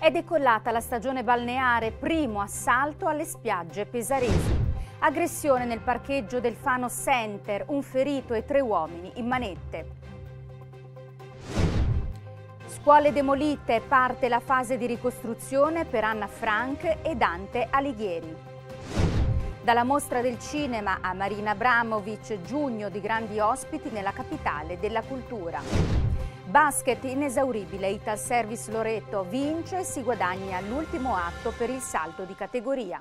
È decollata la stagione balneare, primo assalto alle spiagge pesaresi. Aggressione nel parcheggio del Fano Center, un ferito e tre uomini in manette. Scuole demolite, parte la fase di ricostruzione per Anna Frank e Dante Alighieri. Dalla mostra del cinema a Marina Abramovic, giugno di grandi ospiti nella capitale della cultura. Basket inesauribile, Ital Service Loreto vince e si guadagna l'ultimo atto per il salto di categoria.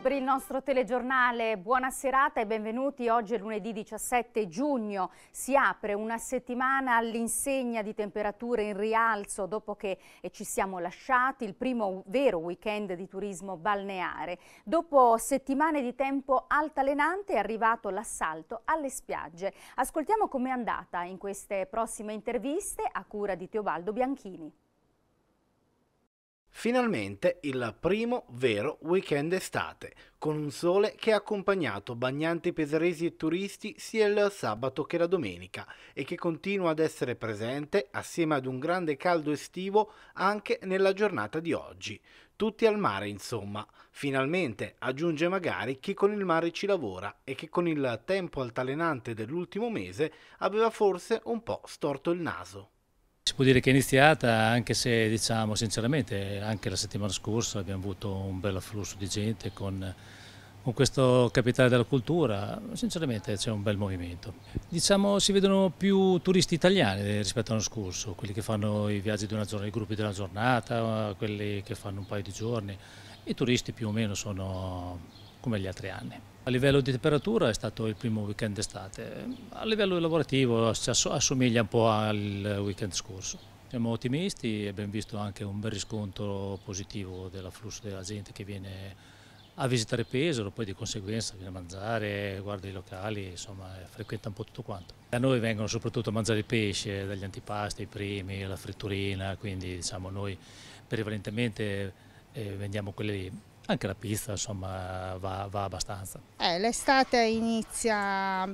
per il nostro telegiornale. Buona serata e benvenuti. Oggi è lunedì 17 giugno. Si apre una settimana all'insegna di temperature in rialzo dopo che eh, ci siamo lasciati, il primo vero weekend di turismo balneare. Dopo settimane di tempo altalenante è arrivato l'assalto alle spiagge. Ascoltiamo com'è andata in queste prossime interviste a cura di Teobaldo Bianchini. Finalmente il primo vero weekend estate, con un sole che ha accompagnato bagnanti pesaresi e turisti sia il sabato che la domenica e che continua ad essere presente assieme ad un grande caldo estivo anche nella giornata di oggi. Tutti al mare insomma, finalmente aggiunge magari chi con il mare ci lavora e che con il tempo altalenante dell'ultimo mese aveva forse un po' storto il naso. Si può dire che è iniziata anche se diciamo sinceramente anche la settimana scorsa abbiamo avuto un bel afflusso di gente con, con questo capitale della cultura, sinceramente c'è un bel movimento. Diciamo si vedono più turisti italiani rispetto all'anno scorso, quelli che fanno i viaggi di una giornata, i gruppi della giornata, quelli che fanno un paio di giorni, i turisti più o meno sono come gli altri anni. A livello di temperatura è stato il primo weekend d'estate, a livello lavorativo assomiglia un po' al weekend scorso. Siamo ottimisti e abbiamo visto anche un bel riscontro positivo dell'afflusso della gente che viene a visitare Pesaro, poi di conseguenza viene a mangiare, guarda i locali, insomma eh, frequenta un po' tutto quanto. Da noi vengono soprattutto a mangiare il pesce, dagli antipasti, i primi, la fritturina, quindi diciamo noi prevalentemente eh, vendiamo quelli anche la pista insomma va, va abbastanza. Eh, l'estate inizia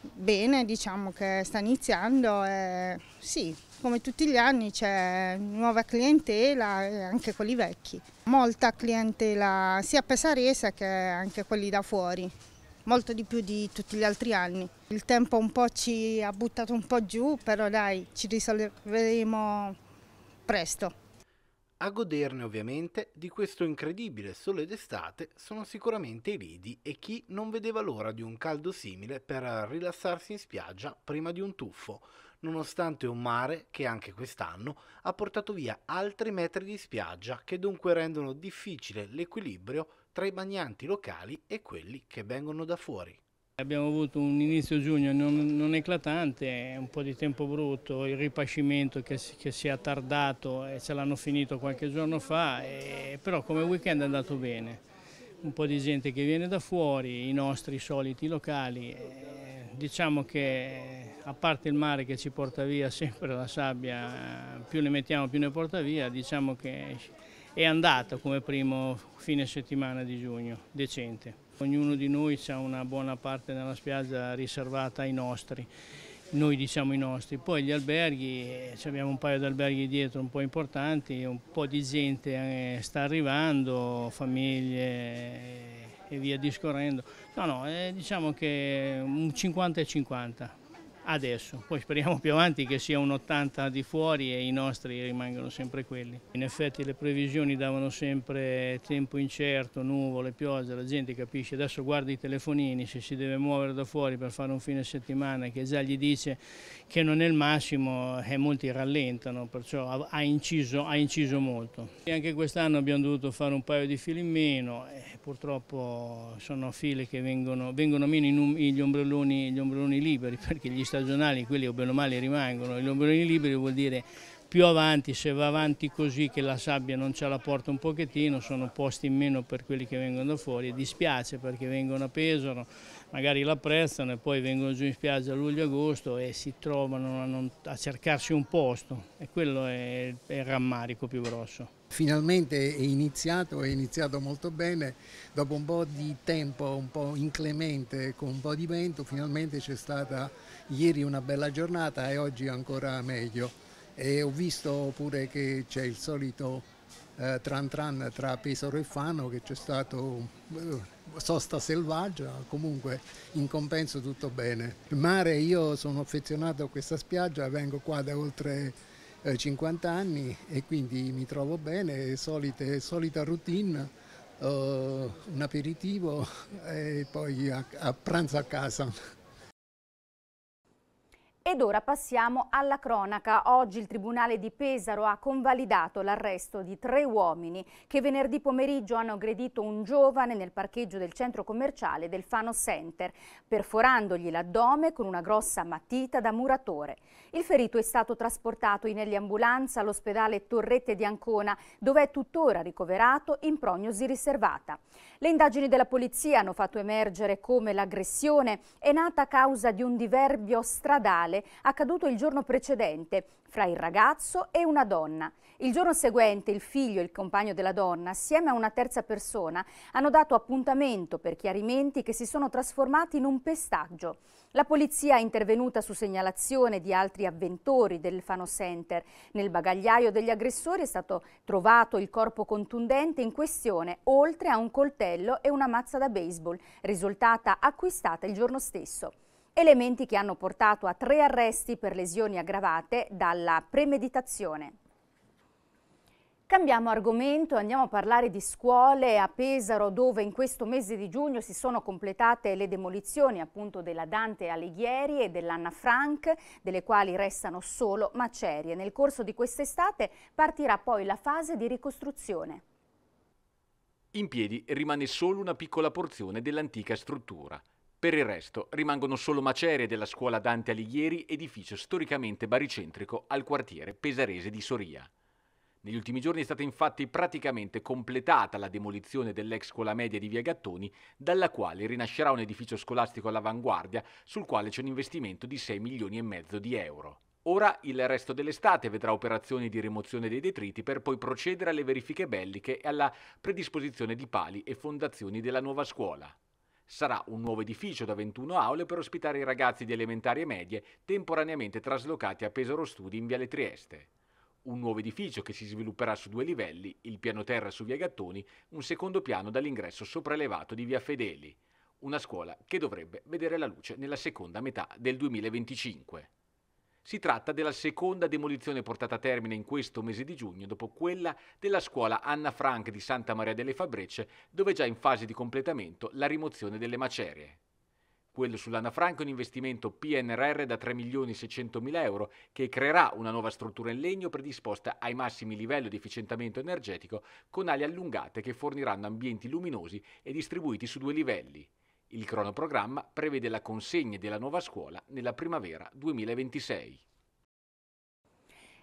bene, diciamo che sta iniziando e sì, come tutti gli anni c'è nuova clientela anche quelli vecchi. Molta clientela sia pesarese che anche quelli da fuori, molto di più di tutti gli altri anni. Il tempo un po' ci ha buttato un po' giù, però dai, ci risolveremo presto. A goderne ovviamente di questo incredibile sole d'estate sono sicuramente i lidi e chi non vedeva l'ora di un caldo simile per rilassarsi in spiaggia prima di un tuffo, nonostante un mare che anche quest'anno ha portato via altri metri di spiaggia che dunque rendono difficile l'equilibrio tra i bagnanti locali e quelli che vengono da fuori. Abbiamo avuto un inizio giugno non, non eclatante, un po' di tempo brutto, il ripascimento che, che si è tardato e ce l'hanno finito qualche giorno fa, e, però come weekend è andato bene. Un po' di gente che viene da fuori, i nostri soliti locali, e, diciamo che a parte il mare che ci porta via sempre la sabbia, più ne mettiamo più ne porta via, diciamo che è andato come primo fine settimana di giugno, decente. Ognuno di noi ha una buona parte della spiaggia riservata ai nostri, noi diciamo i nostri. Poi gli alberghi, abbiamo un paio di alberghi dietro un po' importanti, un po' di gente eh, sta arrivando, famiglie e via discorrendo. No, no, eh, diciamo che un 50 e 50 adesso. Poi speriamo più avanti che sia un 80 di fuori e i nostri rimangano sempre quelli. In effetti le previsioni davano sempre tempo incerto, nuvole, piogge, la gente capisce. Adesso guarda i telefonini, se si deve muovere da fuori per fare un fine settimana che già gli dice che non è il massimo e eh, molti rallentano, perciò ha inciso, ha inciso molto. E anche quest'anno abbiamo dovuto fare un paio di fili in meno e eh, purtroppo sono file che vengono, vengono meno gli ombrelloni, gli ombrelloni liberi perché gli stati stagionali, quelli o bene o male rimangono, i lombroni liberi vuol dire più avanti, se va avanti così che la sabbia non ce la porta un pochettino, sono posti in meno per quelli che vengono da fuori, e dispiace perché vengono a Pesaro, magari l'apprezzano e poi vengono giù in spiaggia a luglio-agosto e si trovano a, non, a, cercarsi un posto e quello è, è il rammarico più grosso. Finalmente è iniziato, è iniziato molto bene, dopo un po' di tempo un po' inclemente con un po' di vento, finalmente c'è stata ieri una bella giornata e oggi ancora meglio. E ho visto pure che c'è il solito eh, tran tran tra Pesaro e Fano, che c'è stato eh, sosta selvaggia, comunque in compenso tutto bene. Il mare, io sono affezionato a questa spiaggia, vengo qua da oltre 50 eh, anni e quindi mi trovo bene, solite, solita routine, uh, un aperitivo e poi a, a pranzo a casa. Ed ora passiamo alla cronaca. Oggi il Tribunale di Pesaro ha convalidato l'arresto di tre uomini che venerdì pomeriggio hanno aggredito un giovane nel parcheggio del centro commerciale del Fano Center, perforandogli l'addome con una grossa matita da muratore. Il ferito è stato trasportato in eliambulanza all'ospedale Torrette di Ancona, dove è tuttora ricoverato in prognosi riservata. Le indagini della polizia hanno fatto emergere come l'aggressione è nata a causa di un diverbio stradale accaduto il giorno precedente fra il ragazzo e una donna. Il giorno seguente il figlio e il compagno della donna, assieme a una terza persona, hanno dato appuntamento per chiarimenti che si sono trasformati in un pestaggio. La polizia è intervenuta su segnalazione di altri avventori del Fano Center. Nel bagagliaio degli aggressori è stato trovato il corpo contundente in questione, oltre a un coltello e una mazza da baseball, risultata acquistata il giorno stesso elementi che hanno portato a tre arresti per lesioni aggravate dalla premeditazione. Cambiamo argomento, andiamo a parlare di scuole a Pesaro dove in questo mese di giugno si sono completate le demolizioni appunto della Dante Alighieri e dell'Anna Frank, delle quali restano solo macerie. Nel corso di quest'estate partirà poi la fase di ricostruzione. In piedi rimane solo una piccola porzione dell'antica struttura. Per il resto rimangono solo macerie della scuola Dante Alighieri, edificio storicamente baricentrico al quartiere pesarese di Soria. Negli ultimi giorni è stata infatti praticamente completata la demolizione dell'ex scuola media di Via Gattoni, dalla quale rinascerà un edificio scolastico all'avanguardia sul quale c'è un investimento di 6 milioni e mezzo di euro. Ora il resto dell'estate vedrà operazioni di rimozione dei detriti per poi procedere alle verifiche belliche e alla predisposizione di pali e fondazioni della nuova scuola. Sarà un nuovo edificio da 21 aule per ospitare i ragazzi di elementari e medie temporaneamente traslocati a Pesaro Studi in Viale Trieste. Un nuovo edificio che si svilupperà su due livelli, il piano terra su via Gattoni, un secondo piano dall'ingresso sopraelevato di via Fedeli. Una scuola che dovrebbe vedere la luce nella seconda metà del 2025. Si tratta della seconda demolizione portata a termine in questo mese di giugno dopo quella della scuola Anna Frank di Santa Maria delle Fabrecce, dove è già in fase di completamento la rimozione delle macerie. Quello sull'Anna Frank è un investimento PNRR da 3 milioni 600 mila euro che creerà una nuova struttura in legno predisposta ai massimi livelli di efficientamento energetico con ali allungate che forniranno ambienti luminosi e distribuiti su due livelli. Il cronoprogramma prevede la consegna della nuova scuola nella primavera 2026.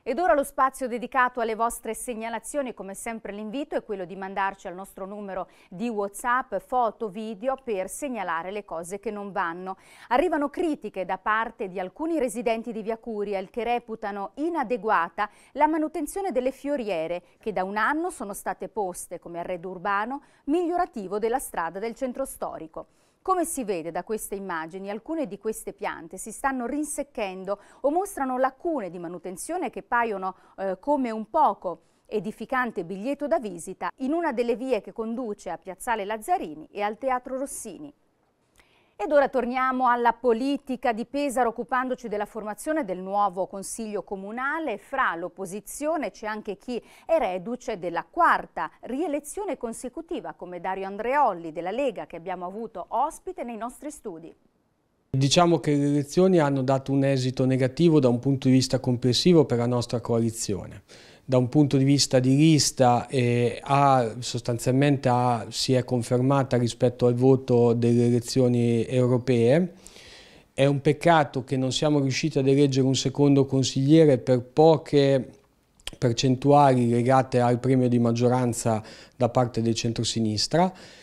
Ed ora lo spazio dedicato alle vostre segnalazioni, come sempre l'invito è quello di mandarci al nostro numero di Whatsapp foto, video per segnalare le cose che non vanno. Arrivano critiche da parte di alcuni residenti di Via Curiel che reputano inadeguata la manutenzione delle fioriere che da un anno sono state poste come arredo urbano migliorativo della strada del centro storico. Come si vede da queste immagini, alcune di queste piante si stanno rinsecchendo o mostrano lacune di manutenzione che paiono eh, come un poco edificante biglietto da visita in una delle vie che conduce a Piazzale Lazzarini e al Teatro Rossini. Ed ora torniamo alla politica di Pesaro occupandoci della formazione del nuovo Consiglio Comunale. Fra l'opposizione c'è anche chi è reduce della quarta rielezione consecutiva come Dario Andreolli della Lega che abbiamo avuto ospite nei nostri studi. Diciamo che le elezioni hanno dato un esito negativo da un punto di vista complessivo per la nostra coalizione da un punto di vista di lista eh, ha, sostanzialmente ha, si è confermata rispetto al voto delle elezioni europee. È un peccato che non siamo riusciti ad eleggere un secondo consigliere per poche percentuali legate al premio di maggioranza da parte del centrosinistra sinistra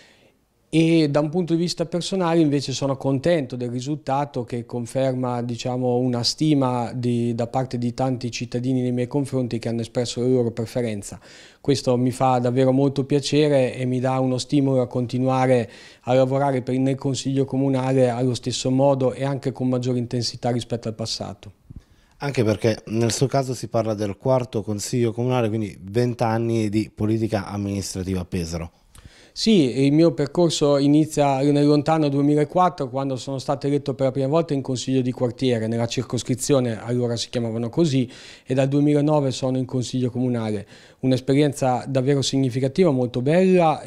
e da un punto di vista personale invece sono contento del risultato che conferma diciamo, una stima di, da parte di tanti cittadini nei miei confronti che hanno espresso la loro preferenza. Questo mi fa davvero molto piacere e mi dà uno stimolo a continuare a lavorare per, nel Consiglio Comunale allo stesso modo e anche con maggiore intensità rispetto al passato. Anche perché nel suo caso si parla del quarto Consiglio Comunale, quindi 20 anni di politica amministrativa a Pesaro. Sì, il mio percorso inizia nel lontano 2004 quando sono stato eletto per la prima volta in consiglio di quartiere, nella circoscrizione, allora si chiamavano così, e dal 2009 sono in consiglio comunale. Un'esperienza davvero significativa, molto bella,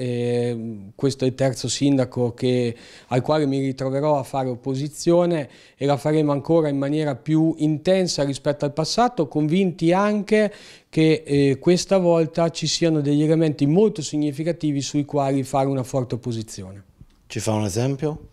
questo è il terzo sindaco che, al quale mi ritroverò a fare opposizione e la faremo ancora in maniera più intensa rispetto al passato, convinti anche che eh, questa volta ci siano degli elementi molto significativi sui quali fare una forte opposizione. Ci fa un esempio?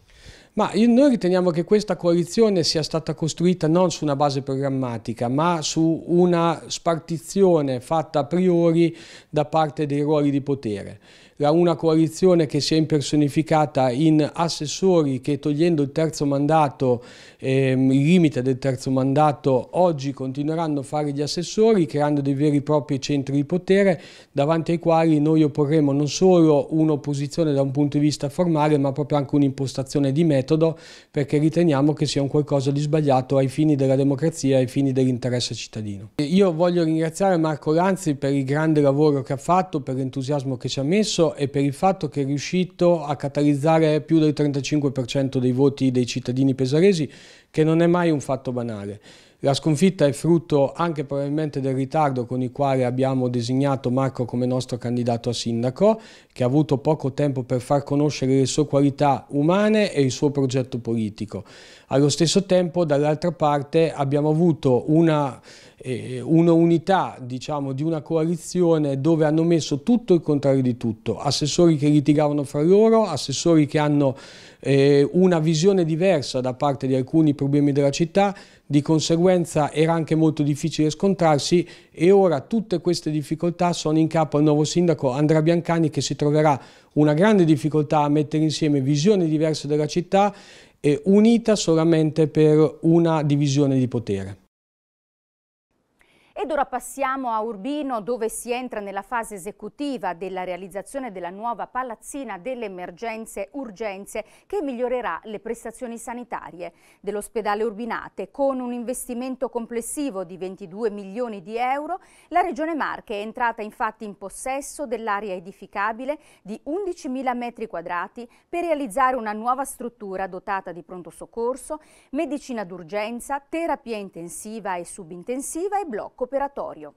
Ma noi riteniamo che questa coalizione sia stata costruita non su una base programmatica, ma su una spartizione fatta a priori da parte dei ruoli di potere. Una coalizione che si è impersonificata in assessori che togliendo il terzo mandato, ehm, il limite del terzo mandato, oggi continueranno a fare gli assessori creando dei veri e propri centri di potere davanti ai quali noi opporremo non solo un'opposizione da un punto di vista formale ma proprio anche un'impostazione di metodo metodo perché riteniamo che sia un qualcosa di sbagliato ai fini della democrazia, ai fini dell'interesse cittadino. Io voglio ringraziare Marco Lanzi per il grande lavoro che ha fatto, per l'entusiasmo che ci ha messo e per il fatto che è riuscito a catalizzare più del 35% dei voti dei cittadini pesaresi, che non è mai un fatto banale. La sconfitta è frutto anche probabilmente del ritardo con il quale abbiamo designato Marco come nostro candidato a sindaco, che ha avuto poco tempo per far conoscere le sue qualità umane e il suo progetto politico. Allo stesso tempo, dall'altra parte, abbiamo avuto una eh, un'unità diciamo, di una coalizione dove hanno messo tutto il contrario di tutto, assessori che litigavano fra loro, assessori che hanno eh, una visione diversa da parte di alcuni problemi della città, di conseguenza era anche molto difficile scontrarsi e ora tutte queste difficoltà sono in capo al nuovo sindaco Andrea Biancani che si troverà una grande difficoltà a mettere insieme visioni diverse della città eh, unita solamente per una divisione di potere. Ed ora passiamo a Urbino dove si entra nella fase esecutiva della realizzazione della nuova palazzina delle emergenze urgenze che migliorerà le prestazioni sanitarie dell'ospedale Urbinate. Con un investimento complessivo di 22 milioni di euro la Regione Marche è entrata infatti in possesso dell'area edificabile di 11.000 metri quadrati per realizzare una nuova struttura dotata di pronto soccorso, medicina d'urgenza, terapia intensiva e subintensiva e blocco cooperatorio.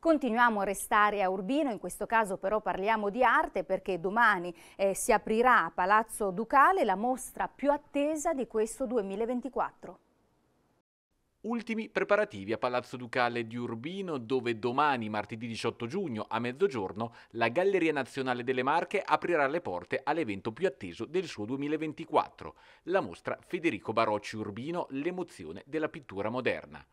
Continuiamo a restare a Urbino, in questo caso però parliamo di arte perché domani eh, si aprirà a Palazzo Ducale la mostra più attesa di questo 2024. Ultimi preparativi a Palazzo Ducale di Urbino dove domani, martedì 18 giugno, a mezzogiorno, la Galleria Nazionale delle Marche aprirà le porte all'evento più atteso del suo 2024, la mostra Federico Barocci Urbino, l'emozione della pittura moderna.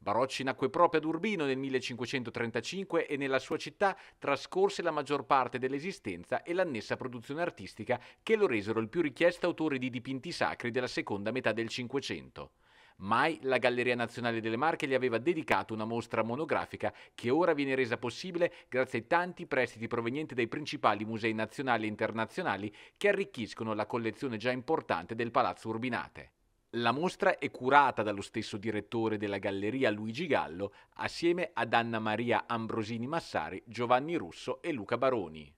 Barocci nacque proprio ad Urbino nel 1535 e nella sua città trascorse la maggior parte dell'esistenza e l'annessa produzione artistica che lo resero il più richiesto autore di dipinti sacri della seconda metà del Cinquecento. Mai la Galleria Nazionale delle Marche gli aveva dedicato una mostra monografica che ora viene resa possibile grazie ai tanti prestiti provenienti dai principali musei nazionali e internazionali che arricchiscono la collezione già importante del Palazzo Urbinate. La mostra è curata dallo stesso direttore della galleria Luigi Gallo assieme ad Anna Maria Ambrosini Massari, Giovanni Russo e Luca Baroni.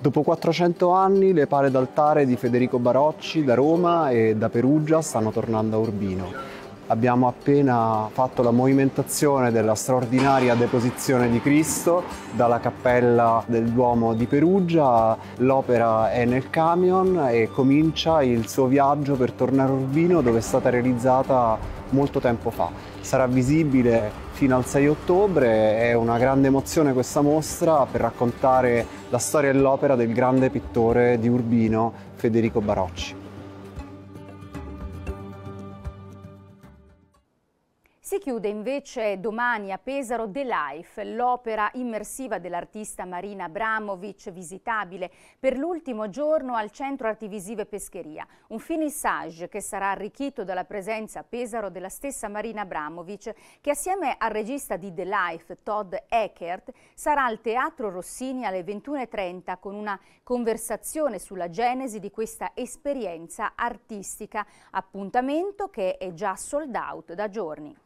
Dopo 400 anni le pale d'altare di Federico Barocci da Roma e da Perugia stanno tornando a Urbino abbiamo appena fatto la movimentazione della straordinaria deposizione di Cristo dalla cappella del Duomo di Perugia. L'opera è nel camion e comincia il suo viaggio per tornare a Urbino dove è stata realizzata molto tempo fa. Sarà visibile fino al 6 ottobre, è una grande emozione questa mostra per raccontare la storia e l'opera del grande pittore di Urbino Federico Barocci. Si chiude invece domani a Pesaro The Life, l'opera immersiva dell'artista Marina Abramovic, visitabile per l'ultimo giorno al Centro Arti Visive Pescheria. Un finissage che sarà arricchito dalla presenza a Pesaro della stessa Marina Abramovic, che assieme al regista di The Life, Todd Eckert, sarà al Teatro Rossini alle 21.30 con una conversazione sulla genesi di questa esperienza artistica, appuntamento che è già sold out da giorni.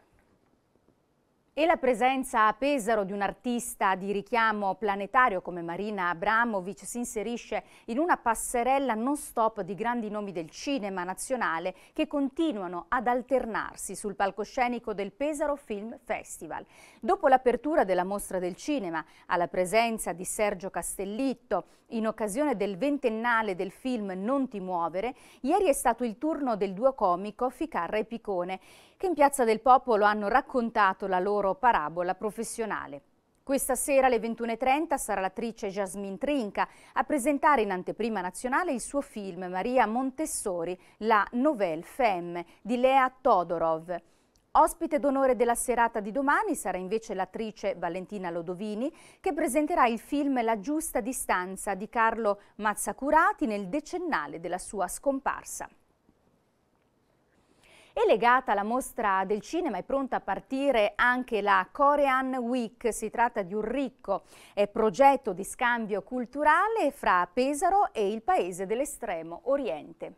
E la presenza a Pesaro di un artista di richiamo planetario come Marina Abramovic si inserisce in una passerella non stop di grandi nomi del cinema nazionale che continuano ad alternarsi sul palcoscenico del Pesaro Film Festival. Dopo l'apertura della mostra del cinema, alla presenza di Sergio Castellitto, in occasione del ventennale del film Non ti muovere, ieri è stato il turno del duo comico Ficarra e Picone che in Piazza del Popolo hanno raccontato la loro parabola professionale. Questa sera alle 21.30 sarà l'attrice Jasmine Trinca a presentare in anteprima nazionale il suo film Maria Montessori, la Nouvelle Femme di Lea Todorov. Ospite d'onore della serata di domani sarà invece l'attrice Valentina Lodovini che presenterà il film La giusta distanza di Carlo Mazzacurati nel decennale della sua scomparsa. È legata alla mostra del cinema è pronta a partire anche la Korean Week. Si tratta di un ricco eh, progetto di scambio culturale fra Pesaro e il paese dell'estremo oriente.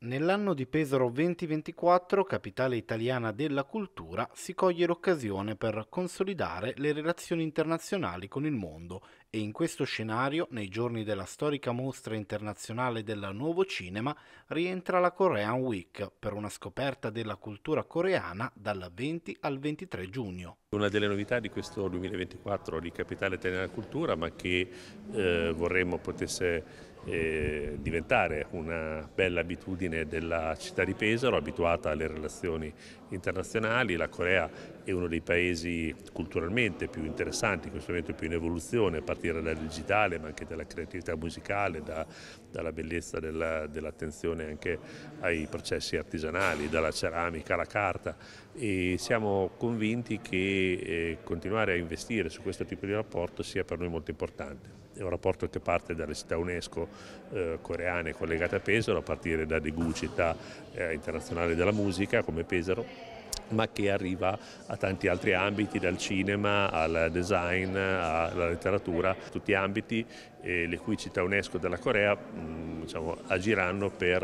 Nell'anno di Pesaro 2024, capitale italiana della cultura, si coglie l'occasione per consolidare le relazioni internazionali con il mondo e in questo scenario, nei giorni della storica mostra internazionale del nuovo cinema, rientra la Korean Week per una scoperta della cultura coreana dal 20 al 23 giugno. Una delle novità di questo 2024 di Capitale Italiana della Cultura, ma che eh, vorremmo potesse eh, diventare una bella abitudine della città di Pesaro, abituata alle relazioni internazionali. La Corea è uno dei paesi culturalmente più interessanti, in questo momento più in evoluzione, a partire dal digitale, ma anche dalla creatività musicale, da, dalla bellezza dell'attenzione dell anche ai processi artigianali, dalla ceramica alla carta. E siamo convinti che eh, continuare a investire su questo tipo di rapporto sia per noi molto importante è un rapporto che parte dalle città UNESCO eh, coreane collegate a Pesaro, a partire da Daegu, città eh, internazionale della musica come Pesaro ma che arriva a tanti altri ambiti, dal cinema al design alla letteratura, tutti ambiti e le cui città UNESCO della Corea mm, diciamo, agiranno per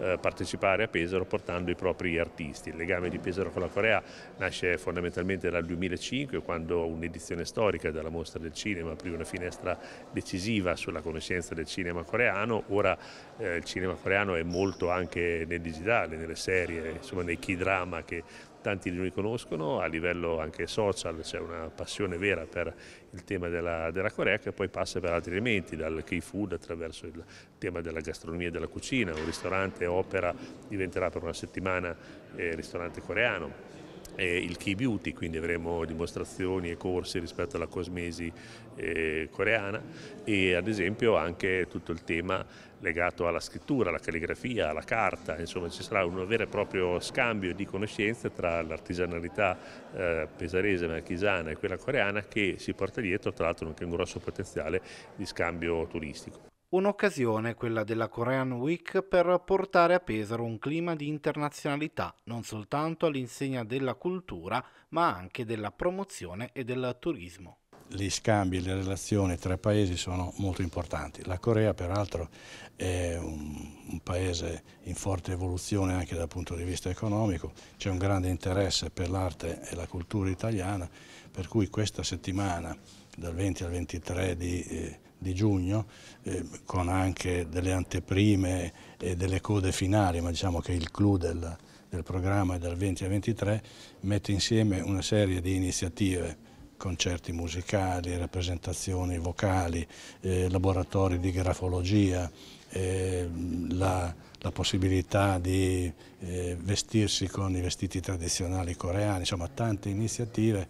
eh, partecipare a Pesaro portando i propri artisti. Il legame di Pesaro con la Corea nasce fondamentalmente dal 2005 quando un'edizione storica della mostra del cinema aprì una finestra decisiva sulla conoscenza del cinema coreano. Ora eh, il cinema coreano è molto anche nel digitale, nelle serie, insomma nei key drama che tanti di noi conoscono, a livello anche social c'è una passione vera per il tema della, della, Corea che poi passa per altri elementi, dal key food attraverso il tema della gastronomia e della cucina, un ristorante opera diventerà per una settimana eh, ristorante coreano e il Key Beauty, quindi avremo dimostrazioni e corsi rispetto alla cosmesi eh, coreana e ad esempio anche tutto il tema legato alla scrittura, alla calligrafia, alla carta, insomma ci sarà un vero e proprio scambio di conoscenze tra l'artigianalità eh, pesarese, marchisana e quella coreana che si porta dietro tra l'altro anche un grosso potenziale di scambio turistico. Un'occasione, quella della Korean Week, per portare a Pesaro un clima di internazionalità, non soltanto all'insegna della cultura, ma anche della promozione e del turismo gli scambi e le relazioni tra i paesi sono molto importanti. La Corea peraltro è un, un paese in forte evoluzione anche dal punto di vista economico, c'è un grande interesse per l'arte e la cultura italiana, per cui questa settimana dal 20 al 23 di eh, di giugno, eh, con anche delle anteprime e delle code finali, ma diciamo che il clou del, del programma dal 20 al 23 mette insieme una serie di iniziative concerti musicali, rappresentazioni vocali, eh, laboratori di grafologia, eh, la, la, possibilità di eh, vestirsi con i vestiti tradizionali coreani, insomma tante iniziative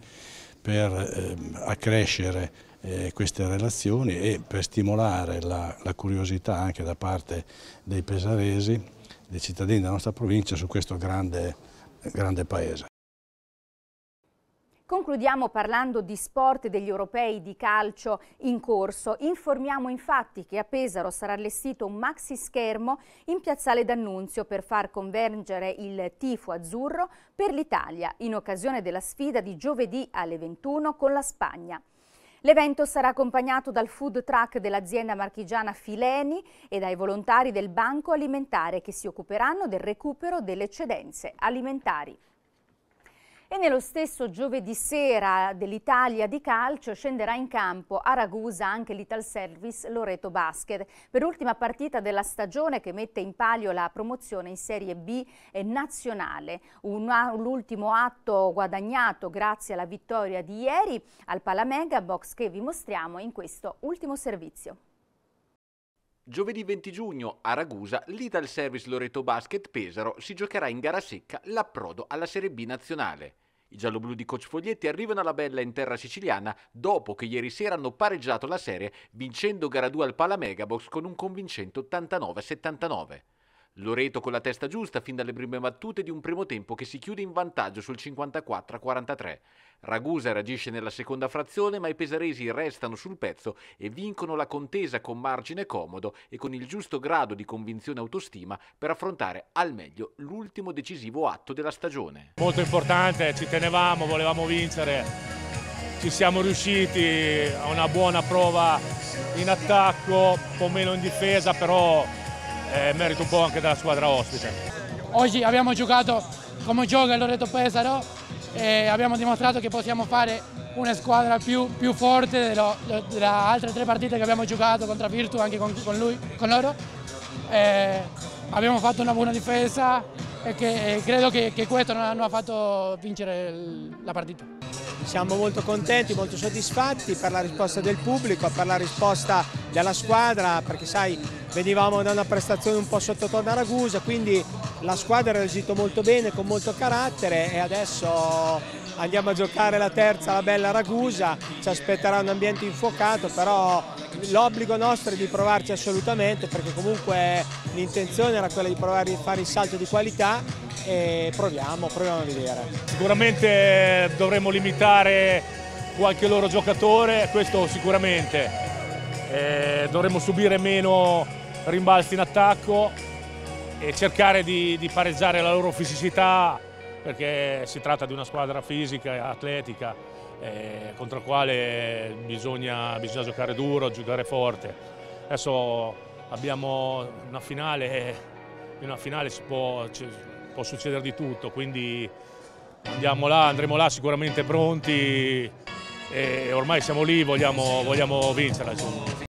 per ehm, accrescere eh, queste relazioni e per stimolare la, la curiosità anche da parte dei pesaresi, dei cittadini della nostra provincia su questo grande, grande paese. Concludiamo parlando di sport degli europei di calcio in corso. Informiamo infatti che a Pesaro sarà allestito un maxi schermo in piazzale D'Annunzio per far convergere il tifo azzurro per l'Italia in occasione della sfida di giovedì alle 21 con la Spagna. L'evento sarà accompagnato dal food truck dell'azienda marchigiana Fileni e dai volontari del Banco Alimentare che si occuperanno del recupero delle eccedenze alimentari. E nello stesso giovedì sera dell'Italia di calcio scenderà in campo a Ragusa anche l'Ital Service Loreto Basket per l'ultima partita della stagione che mette in palio la promozione in Serie B e nazionale. L'ultimo atto guadagnato grazie alla vittoria di ieri al Palamega, box che vi mostriamo in questo ultimo servizio. Giovedì 20 giugno a Ragusa l'Ital Service Loreto Basket Pesaro si giocherà in gara secca l'approdo alla Serie B nazionale. I gialloblu di Coach Foglietti arrivano alla bella in terra siciliana dopo che ieri sera hanno pareggiato la serie vincendo gara 2 al Pala Megabox con un convincente 89-79. Loreto con la testa giusta fin dalle prime battute di un primo tempo che si chiude in vantaggio sul 54-43. Ragusa reagisce nella seconda frazione ma i pesaresi restano sul pezzo e vincono la contesa con margine comodo e con il giusto grado di convinzione e autostima per affrontare al meglio l'ultimo decisivo atto della stagione. Molto importante, ci tenevamo, volevamo vincere. Ci siamo riusciti a una buona prova in attacco, un po' meno in difesa, però eh, merito un po' anche della squadra ospite. Oggi abbiamo giocato come gioca il Loreto Pesaro e abbiamo dimostrato che possiamo fare una squadra più, più forte delle, altre tre partite che abbiamo giocato contro Virtu anche con, con, lui, con loro. E abbiamo fatto una buona difesa e, che, e credo che, che questo non ha, fatto vincere la partita. Siamo molto contenti, molto soddisfatti per la risposta del pubblico, per la risposta della squadra, perché sai, venivamo da una prestazione un po' sottotono a Ragusa, quindi la squadra ha reagito molto bene, con molto carattere e adesso andiamo a giocare la terza, la bella Ragusa, ci aspetterà un ambiente infuocato, però l'obbligo nostro è di provarci assolutamente perché comunque l'intenzione era quella di provare a fare il salto di qualità e proviamo, proviamo a vedere. Sicuramente dovremmo limitare qualche loro giocatore, questo sicuramente, eh, dovremmo subire meno rimbalzi in attacco e cercare di, di pareggiare la loro fisicità perché si tratta di una squadra fisica e atletica eh, contro la quale bisogna, bisogna, giocare duro, giocare forte. Adesso abbiamo una finale, in una finale si può, ci, può succedere di tutto, quindi andiamo là, andremo là sicuramente pronti e ormai siamo lì, vogliamo, vogliamo vincerla. Insomma.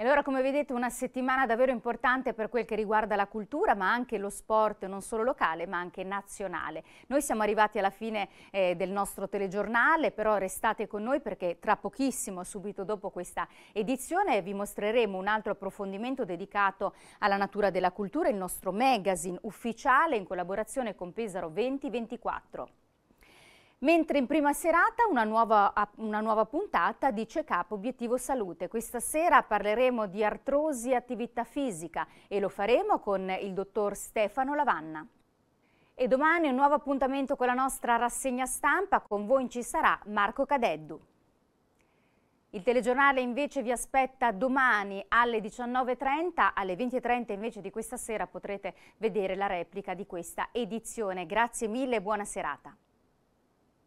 E allora come vedete una settimana davvero importante per quel che riguarda la cultura ma anche lo sport non solo locale ma anche nazionale. Noi siamo arrivati alla fine eh, del nostro telegiornale però restate con noi perché tra pochissimo subito dopo questa edizione vi mostreremo un altro approfondimento dedicato alla natura della cultura, il nostro magazine ufficiale in collaborazione con Pesaro 2024. Mentre in prima serata una nuova, una nuova puntata di check-up Obiettivo Salute. Questa sera parleremo di artrosi e attività fisica e lo faremo con il dottor Stefano Lavanna. E domani un nuovo appuntamento con la nostra rassegna stampa. Con voi ci sarà Marco Cadeddu. Il telegiornale invece vi aspetta domani alle 19.30, alle 20.30 invece di questa sera potrete vedere la replica di questa edizione. Grazie mille e buona serata.